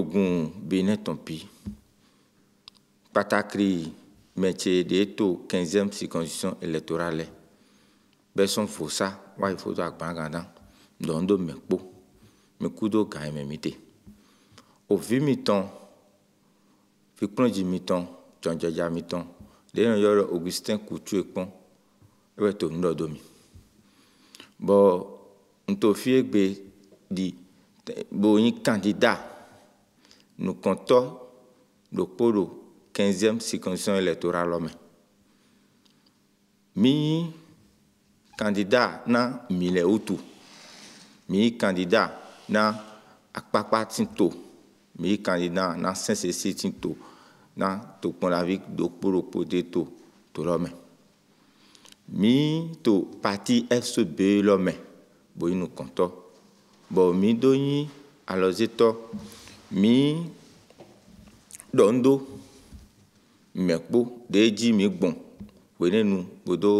togun Bénin tant pis. Patakri, métier de to quinzième circonscription électorale. Besson Fossa, wa ifoto agbangandan, dondo mekpo, mekudo ka ememite. Ovi mitan, fikplonji mitan, tjonjaja mitan, lẹ́yìn yọrọ Augustin Kutu ekpọn, ewe to ndodomi. Bo, nto fi egbe di, bo yin kandida, nous comptons le polo 15e circonscription électorale lome mi candidat na milé utu mi candidat na akpakpa tinto mi candidat na sensesi tinto na tokponlavi do poro pode to to mi to parti FCB lome Boy nous comptons. bo mi do yin alozetɔ mi ɖɔŋdo mekpo ɖe dzi mi gbɔn wònenu godo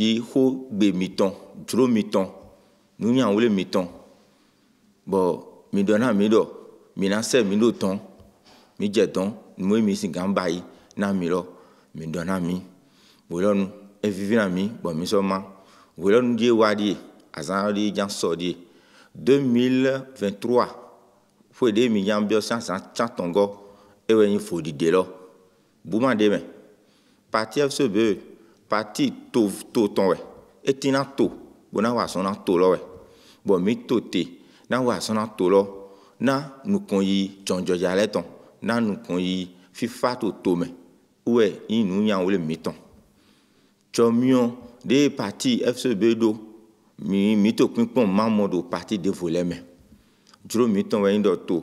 yi xo gbe mitɔn dzro mitɔn nunyawo le mitɔn bɔn mi dɔ na mi dɔ mi na sɛ mi ɖo tɔn mi dze tɔn nume mi si gã ba yi na mi lɔ mi dɔ na mi wòlɔnu evivi na mi bɔn mi sɔ ma wòlɔnu die wa die azã ɖi dza sɔ die deux mille vingt trois foyi de mi yan biɔ sansan tsa tɔngɔ ewɔ nyi fo dide lɔ buma de mɛ pati fcbe pati to to tɔn wɛ eti na to bo na wa sɔn na to lɔ wɛ bɔn mi to te na wa sɔn na to lɔ na nukun yi dzɔndzɔdza lɛ tɔn na nukun yi fifa to to mɛ wɛ e yi nu yan wole mi tɔn tsɔ miɔ de pati fcbe e do mi mi to kpekpe mamɔ do pati de vo lɛ mɛ dzro mitɔ wɔ anyi dɔ to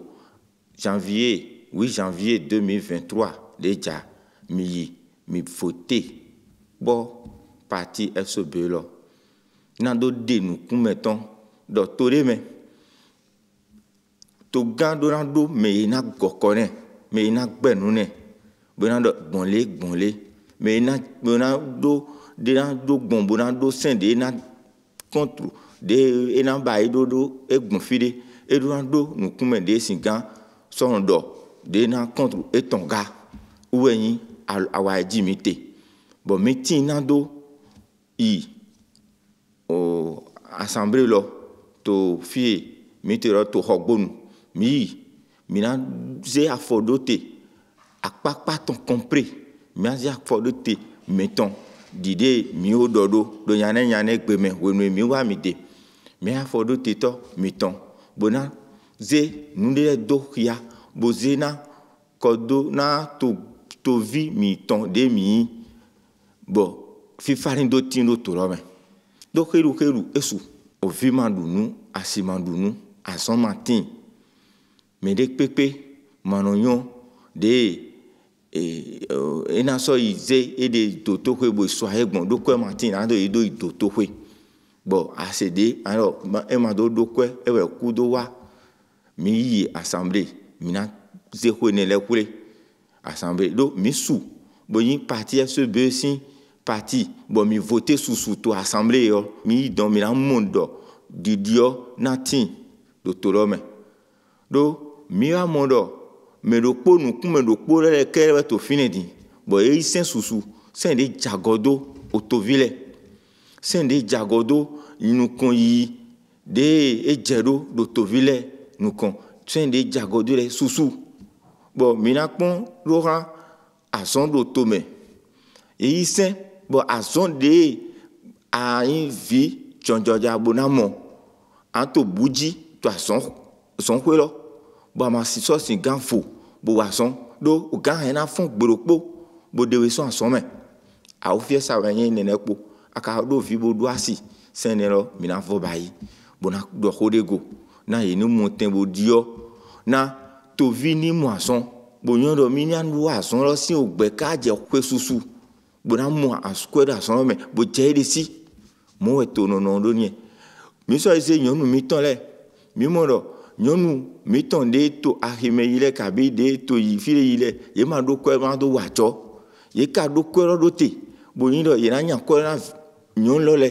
janvier 8 janvier 2023 le dza mi yi mi vote gbɔ parti sobe lɔ nado de nukumetɔ dɔ to ɖe me to gã ɖo na ɖo me yina gɔkɔ nɛ me yina gbɛnu nɛ bena dɔ gbɔnle gbɔnle me yina me yina ɖo de na ɖo gbɔn bo na ɖo sɛn de e na kɔntro de ena ba yi ɖo ɖo egbɔn fi de eɖona ɖo ŋkume ɖe si gã sɔrɔ dɔ ɖe na kɔntro etɔn ga wo enyi awa edzi mi te bɔn mi ti na do yi o asamble lɔ to fie mi te lɔ to xɔ gbonu mi yi mi na ze afɔ ɖo te akpakpa tɔn kɔmpre mi na ze afɔ ɖo te mi tɔn dìde mi wo dɔ ɖo do nyane nyane gbeme wenu mi wa mi de mi afɔ ɖo te tɔ mi tɔn bona ze nu ɖe do xia bo ze na kɔdo na to tovi mi tɔn de mi yi bɔ fifari do ti do to lɔ mɛ do xeɖu xeɖu esu ovi ma ɖu nu asi ma ɖu nu azɔn ma ti mɛ de kpekpe manɔ nyɔ de ena e sɔ yi ze ede do toxoe bo esua ye gbɔn do kɔɛ ma ti na do yi do yi do toxoe bon asede alors ema do do kɔɛ ewɔ ɛku do wa mi yi assemblée mina zekoe ne lɛ kure assemblée do mi su bon yi parti sebe si parti bon mi vote susu to assemblée yɔ mi yi dɔn mina mo dɔ didiɔ nati do to lɔ mɛ do mi wa mo dɔ mɛ do kpo nuku mɛ do kpo lɛ kɛ bɛ to fi ne di bon eyi sɛ susu sɛ de dzagɔdo otovi lɛ sẽn de dzagodo nukɔ yi de edze ɖo ɖo tovi lɛ nukɔ sẽn de dzagodo lɛ susu bɔn mina kpɔn ɖo hã azɔn ɖo tome eyi sɛ bɔn azɔn de anyi vi tsɔnjɔdza bo na mɔ ato bu dzi to azɔn zɔnkoe lɔ bɔn ama si sɔsi gã fo bo wa zɔn ɖo gã hɛn na fɔn gbeɖokpo bo de we sɔn azɔn mɛ awo fiɛ sa wɛ nye nɛnɛ kpo aka ɖo vi bo ɖo asi sɛnɛ lɔ mina fɔ ba yi bona dɔ xo de go na yi ne mu tɛ bo diɔ na tovi ni mu asɔn bonyɔ dɔ mi nya nu asɔn lɔ si o gbɛ ka dze xoe susu bona mu asukɔe ɖe asɔn lɔ mɛ bo dze ɖe si mo eto nɔnɔ ɖo niɛ misɔ yi se nyɔnu mi tɔn lɛ mi mɔ dɔ nyɔnu mitɔn ɖe to ahime yi lɛ kabi ɖe to yi fi ɖe yi lɛ ye ma ɖo kɔɛ ma do watsɔ ye ka ɖo kɔɛ lɔ ɖo te bonyi dɔ yena nya kɔɛ na nyɔnu lɛ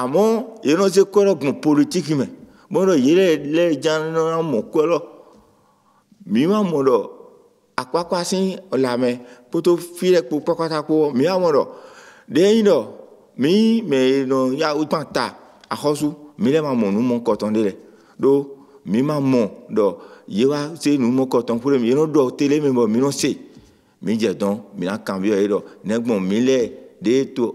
amɔ yenɔ se kɔ ɖe gun politiki me mɔ ɖe yi lɛ lɛ dzan nɔ amɔ kɔ lɔ mi ma mɔ ɖɔ akpakpa si le ame kpoto fi ɖe kpo kpakpata kpo mi ma mɔ ɖɔ ɖe yi ɖɔ mi me nɔ ya wo gbã ta axɔsu mi lɛ ma mɔ numɔ kɔtɔn de lɛ ɖo mi ma mɔ ɖɔ yi wa se numɔ kɔtɔn ƒo ɖe mi yenɔ ɖɔ tele mi bɔ mi nɔ se mi dze dɔn mi na kan bi yɔ yi ɖɔ ne gbɔn mi lɛ de to.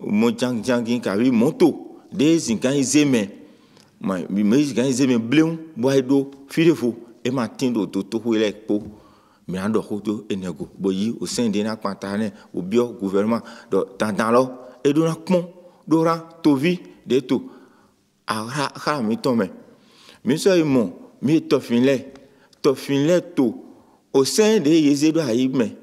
mɔdzadzagi kabi mɔto ɖe zigan yi zeme ma mi zigan yi zeme bleŋ bɔ ayi ɖo fi ɖe fo ema ti ɖo to toƒo yi la kpo mina ɖɔ koto enego bo yi o sɛn de na kpata ne o biɔ gouvernement dɔ dandan lɔ eɖona kpɔn ɖora tovi de to aha xa mi tɔ mɛ mi sɔ yi mɔ mi e tɔfin lɛ tɔfin lɛ to o sɛn de yeze do ayi mɛ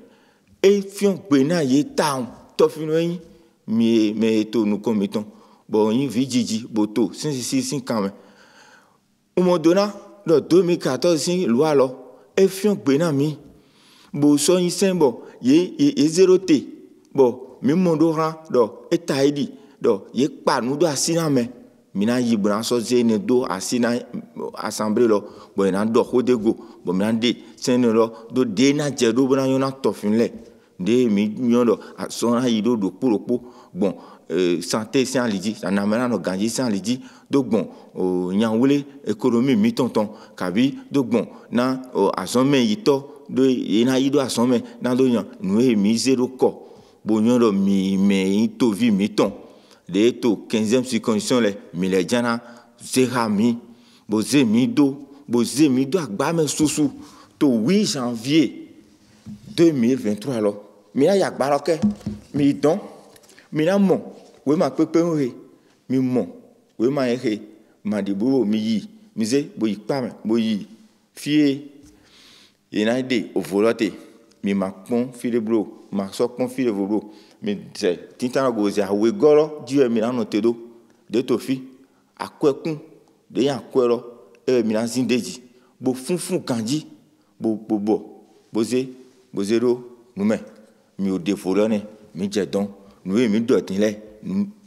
efiɔ gbe na ye ta tɔfin lɛ yin mie me to nukɔ mi tɔn bɔn yin vi dzidzi bo to sisisi kame umɔdona lɔ domi katɔ si lu alɔ efiɔ gbena mi bo sɔnyi sɛn bɔ ye ye ye zero te bɔ mi mɔ do hã dɔ eta yi di dɔ ye kpa nu do asi na mɛ mina yi bona sɔ ze ne do asi na asamble lɔ bɔn yina dɔ ko de go bɔn mina de sɛn ne lɔ do de na dze do bona yɔna tɔfin lɛ nde mi nyɔ dɔ sɔnna yi do do kpolokpo gbɔn ee santé si ali dzi anamɛla nɔ ganji si ali dzi do gbɔn o nyawele ekonomi mi tɔntɔn kabi do gbɔn na o azɔmɛ yi tɔ do yina e, yi do azɔmɛ na do nya nu ye mi ze do kɔ bo nyɔ dɔ mi mɛ yi tovi mi tɔn de to quinzième circonscription lɛ mi lɛ dzana zeha mi bo ze mi do bo ze mi do agbame susu to 8 janvier 2023 lɔ mina yi agba lɔ kɛ mi dɔn mina mɔ woe ma kpekpe ŋu he mi mɔ woe ma ye he ma di bo mi yi mi ze bo yi kpa me bo yi fie yina de ovo lɔ mi ma kpɔn fi de blo ma sɔ kpɔn fi de vo mi zɛ titan go zɛ awoe gɔlɔ diwɛ mina nɔ te do de to fi akɔɛ kun de yɛ akɔɛ lɔ eye mina zi de dzi bo funfun gãdzi bo bo ze. Bo, bo, bo, boze ɖo nume mi ò defo ɖe ne mi dze dɔn nu ye mi dɔtin lɛ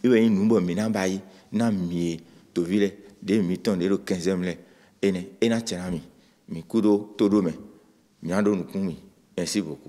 nu ye nu bɔ mi na ba yi na mi tovi lɛ de mi tɔn de ɖo kɛnzɛm lɛ ene ena tse na mi mi ku ɖo to ɖo me mi na ɖo nukun mi merci beaucoup.